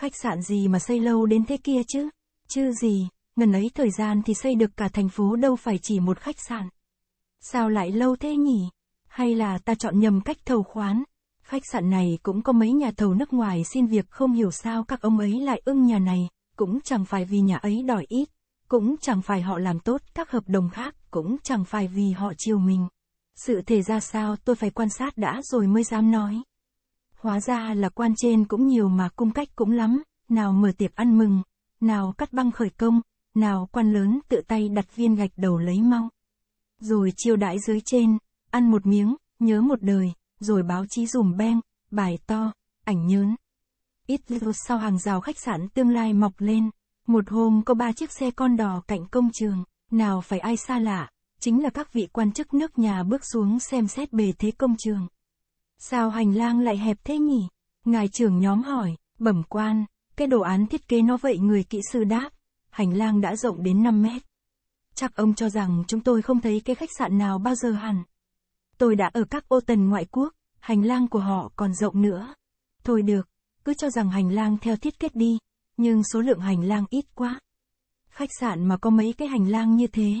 Khách sạn gì mà xây lâu đến thế kia chứ? Chứ gì, ngần ấy thời gian thì xây được cả thành phố đâu phải chỉ một khách sạn. Sao lại lâu thế nhỉ? Hay là ta chọn nhầm cách thầu khoán? Khách sạn này cũng có mấy nhà thầu nước ngoài xin việc không hiểu sao các ông ấy lại ưng nhà này, cũng chẳng phải vì nhà ấy đòi ít, cũng chẳng phải họ làm tốt các hợp đồng khác, cũng chẳng phải vì họ chiều mình. Sự thể ra sao tôi phải quan sát đã rồi mới dám nói. Hóa ra là quan trên cũng nhiều mà cung cách cũng lắm, nào mở tiệc ăn mừng, nào cắt băng khởi công, nào quan lớn tự tay đặt viên gạch đầu lấy mau. Rồi chiêu đãi dưới trên, ăn một miếng, nhớ một đời, rồi báo chí dùm beng, bài to, ảnh nhớn. Ít lâu sau hàng rào khách sạn tương lai mọc lên, một hôm có ba chiếc xe con đỏ cạnh công trường, nào phải ai xa lạ, chính là các vị quan chức nước nhà bước xuống xem xét bề thế công trường. Sao hành lang lại hẹp thế nhỉ? Ngài trưởng nhóm hỏi, bẩm quan, cái đồ án thiết kế nó vậy người kỹ sư đáp, hành lang đã rộng đến 5 mét. Chắc ông cho rằng chúng tôi không thấy cái khách sạn nào bao giờ hẳn. Tôi đã ở các ô tần ngoại quốc, hành lang của họ còn rộng nữa. Thôi được, cứ cho rằng hành lang theo thiết kế đi, nhưng số lượng hành lang ít quá. Khách sạn mà có mấy cái hành lang như thế,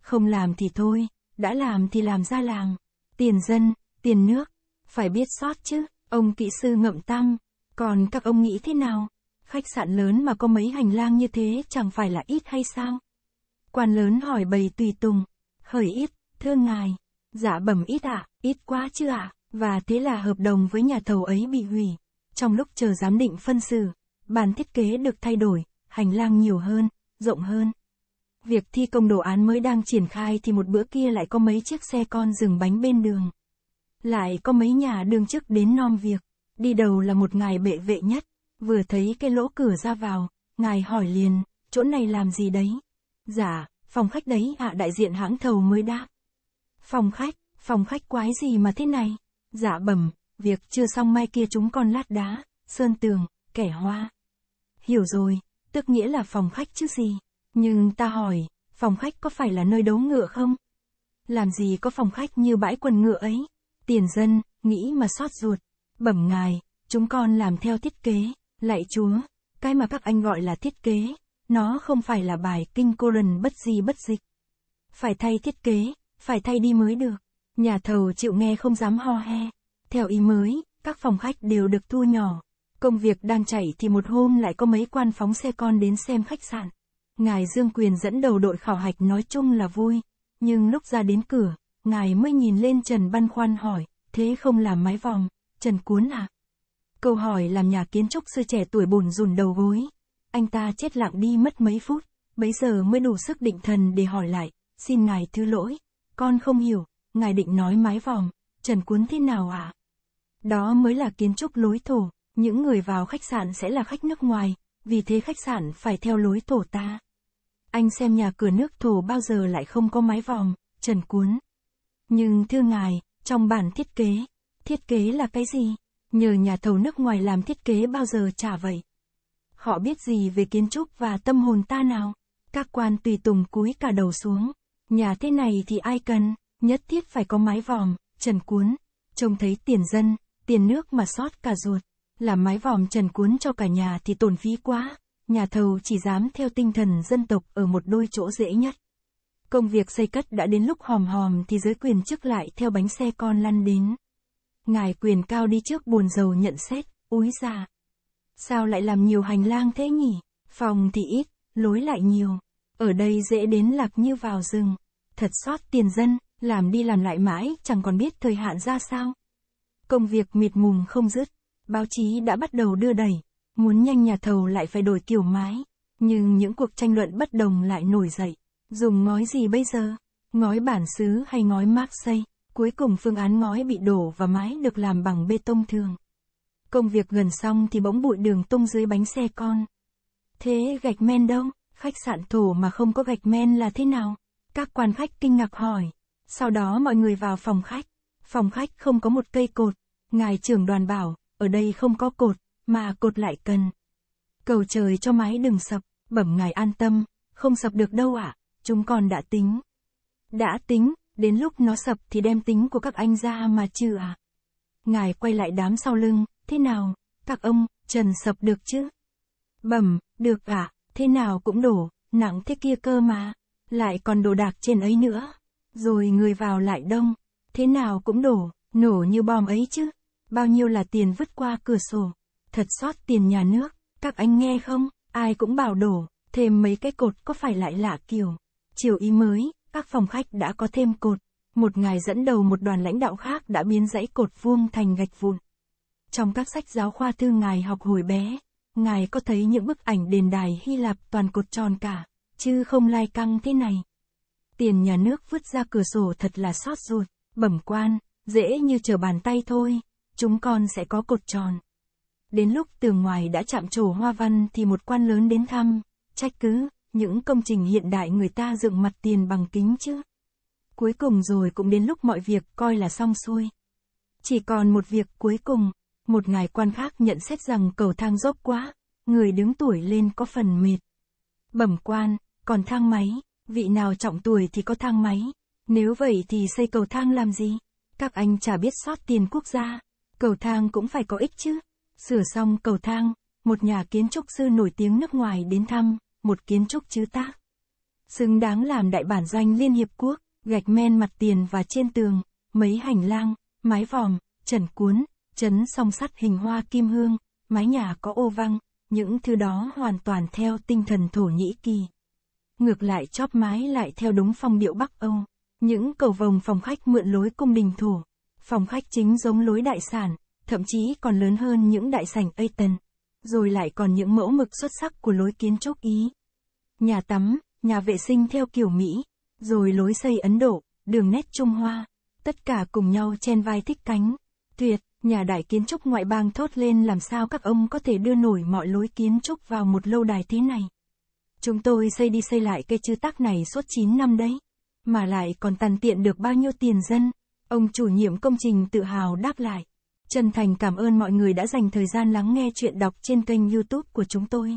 không làm thì thôi, đã làm thì làm ra làng, tiền dân, tiền nước, phải biết sót chứ, ông kỹ sư ngậm tăng. Còn các ông nghĩ thế nào? Khách sạn lớn mà có mấy hành lang như thế chẳng phải là ít hay sao? Quan lớn hỏi bầy tùy tùng. Hởi ít, thưa ngài. Dạ bẩm ít ạ, à, ít quá chứ ạ. À? Và thế là hợp đồng với nhà thầu ấy bị hủy. Trong lúc chờ giám định phân xử, bản thiết kế được thay đổi, hành lang nhiều hơn, rộng hơn. Việc thi công đồ án mới đang triển khai thì một bữa kia lại có mấy chiếc xe con dừng bánh bên đường. Lại có mấy nhà đương chức đến nom việc. Đi đầu là một ngài bệ vệ nhất. Vừa thấy cái lỗ cửa ra vào, ngài hỏi liền, chỗ này làm gì đấy? Dạ, phòng khách đấy hạ đại diện hãng thầu mới đáp. Phòng khách, phòng khách quái gì mà thế này? Dạ bẩm, việc chưa xong mai kia chúng con lát đá, sơn tường, kẻ hoa. Hiểu rồi, tức nghĩa là phòng khách chứ gì. Nhưng ta hỏi, phòng khách có phải là nơi đấu ngựa không? Làm gì có phòng khách như bãi quần ngựa ấy? Tiền dân, nghĩ mà xót ruột. Bẩm ngài, chúng con làm theo thiết kế, lạy chúa, cái mà các anh gọi là thiết kế, nó không phải là bài kinh Koran bất di bất dịch. Phải thay thiết kế, phải thay đi mới được. Nhà thầu chịu nghe không dám ho he. Theo ý mới, các phòng khách đều được thu nhỏ. Công việc đang chảy thì một hôm lại có mấy quan phóng xe con đến xem khách sạn. Ngài Dương Quyền dẫn đầu đội khảo hạch nói chung là vui, nhưng lúc ra đến cửa, ngài mới nhìn lên Trần băn khoăn hỏi, thế không làm mái vòng, Trần cuốn à? Câu hỏi làm nhà kiến trúc sư trẻ tuổi bùn rùn đầu gối. Anh ta chết lặng đi mất mấy phút, bấy giờ mới đủ sức định thần để hỏi lại, xin ngài thứ lỗi, con không hiểu, ngài định nói mái vòng, Trần cuốn thế nào ạ? À? Đó mới là kiến trúc lối thổ, những người vào khách sạn sẽ là khách nước ngoài, vì thế khách sạn phải theo lối thổ ta. Anh xem nhà cửa nước thổ bao giờ lại không có mái vòng, Trần cuốn. Nhưng thưa ngài, trong bản thiết kế, thiết kế là cái gì? Nhờ nhà thầu nước ngoài làm thiết kế bao giờ trả vậy? Họ biết gì về kiến trúc và tâm hồn ta nào? Các quan tùy tùng cúi cả đầu xuống. Nhà thế này thì ai cần, nhất thiết phải có mái vòm, trần cuốn. Trông thấy tiền dân, tiền nước mà sót cả ruột. Làm mái vòm trần cuốn cho cả nhà thì tổn phí quá. Nhà thầu chỉ dám theo tinh thần dân tộc ở một đôi chỗ dễ nhất. Công việc xây cất đã đến lúc hòm hòm thì giới quyền chức lại theo bánh xe con lăn đến. Ngài quyền cao đi trước buồn giàu nhận xét, úi ra Sao lại làm nhiều hành lang thế nhỉ? Phòng thì ít, lối lại nhiều. Ở đây dễ đến lạc như vào rừng. Thật sót tiền dân, làm đi làm lại mãi, chẳng còn biết thời hạn ra sao. Công việc mịt mùng không dứt. Báo chí đã bắt đầu đưa đẩy. Muốn nhanh nhà thầu lại phải đổi kiểu mái. Nhưng những cuộc tranh luận bất đồng lại nổi dậy. Dùng ngói gì bây giờ? Ngói bản xứ hay ngói xây, Cuối cùng phương án ngói bị đổ và mái được làm bằng bê tông thường. Công việc gần xong thì bỗng bụi đường tung dưới bánh xe con. Thế gạch men đâu? Khách sạn thổ mà không có gạch men là thế nào? Các quan khách kinh ngạc hỏi. Sau đó mọi người vào phòng khách. Phòng khách không có một cây cột. Ngài trưởng đoàn bảo, ở đây không có cột, mà cột lại cần. Cầu trời cho mái đừng sập, bẩm ngài an tâm, không sập được đâu ạ. À? chúng còn đã tính. Đã tính, đến lúc nó sập thì đem tính của các anh ra mà trừ à. Ngài quay lại đám sau lưng, thế nào, các ông, trần sập được chứ? Bẩm, được à, thế nào cũng đổ, nặng thế kia cơ mà, lại còn đồ đạc trên ấy nữa. Rồi người vào lại đông, thế nào cũng đổ, nổ như bom ấy chứ. Bao nhiêu là tiền vứt qua cửa sổ, thật sót tiền nhà nước, các anh nghe không, ai cũng bảo đổ, thêm mấy cái cột có phải lại lạ kiểu. Chiều ý mới, các phòng khách đã có thêm cột. Một ngài dẫn đầu một đoàn lãnh đạo khác đã biến dãy cột vuông thành gạch vụn. Trong các sách giáo khoa thư ngài học hồi bé, ngài có thấy những bức ảnh đền đài Hy Lạp toàn cột tròn cả, chứ không lai căng thế này. Tiền nhà nước vứt ra cửa sổ thật là xót ruột, bẩm quan, dễ như chờ bàn tay thôi, chúng con sẽ có cột tròn. Đến lúc tường ngoài đã chạm trổ hoa văn thì một quan lớn đến thăm, trách cứ, những công trình hiện đại người ta dựng mặt tiền bằng kính chứ. Cuối cùng rồi cũng đến lúc mọi việc coi là xong xuôi. Chỉ còn một việc cuối cùng, một ngài quan khác nhận xét rằng cầu thang dốc quá, người đứng tuổi lên có phần mệt. Bẩm quan, còn thang máy, vị nào trọng tuổi thì có thang máy, nếu vậy thì xây cầu thang làm gì? Các anh chả biết sót tiền quốc gia, cầu thang cũng phải có ích chứ. Sửa xong cầu thang, một nhà kiến trúc sư nổi tiếng nước ngoài đến thăm, một kiến trúc chứ tác. Xứng đáng làm đại bản doanh Liên Hiệp Quốc, gạch men mặt tiền và trên tường, mấy hành lang, mái vòm, trần cuốn, chấn song sắt hình hoa kim hương, mái nhà có ô văng, những thứ đó hoàn toàn theo tinh thần Thổ Nhĩ Kỳ. Ngược lại chóp mái lại theo đúng phong điệu Bắc Âu. Những cầu vồng phòng khách mượn lối cung đình thổ. Phòng khách chính giống lối đại sản, thậm chí còn lớn hơn những đại sảnh ây tần Rồi lại còn những mẫu mực xuất sắc của lối kiến trúc Ý nhà tắm, nhà vệ sinh theo kiểu Mỹ, rồi lối xây Ấn Độ, đường nét Trung Hoa, tất cả cùng nhau chen vai thích cánh. Tuyệt, nhà đại kiến trúc ngoại bang thốt lên làm sao các ông có thể đưa nổi mọi lối kiến trúc vào một lâu đài thế này. Chúng tôi xây đi xây lại cây chư tắc này suốt 9 năm đấy, mà lại còn tàn tiện được bao nhiêu tiền dân. Ông chủ nhiệm công trình tự hào đáp lại. Chân thành cảm ơn mọi người đã dành thời gian lắng nghe chuyện đọc trên kênh youtube của chúng tôi.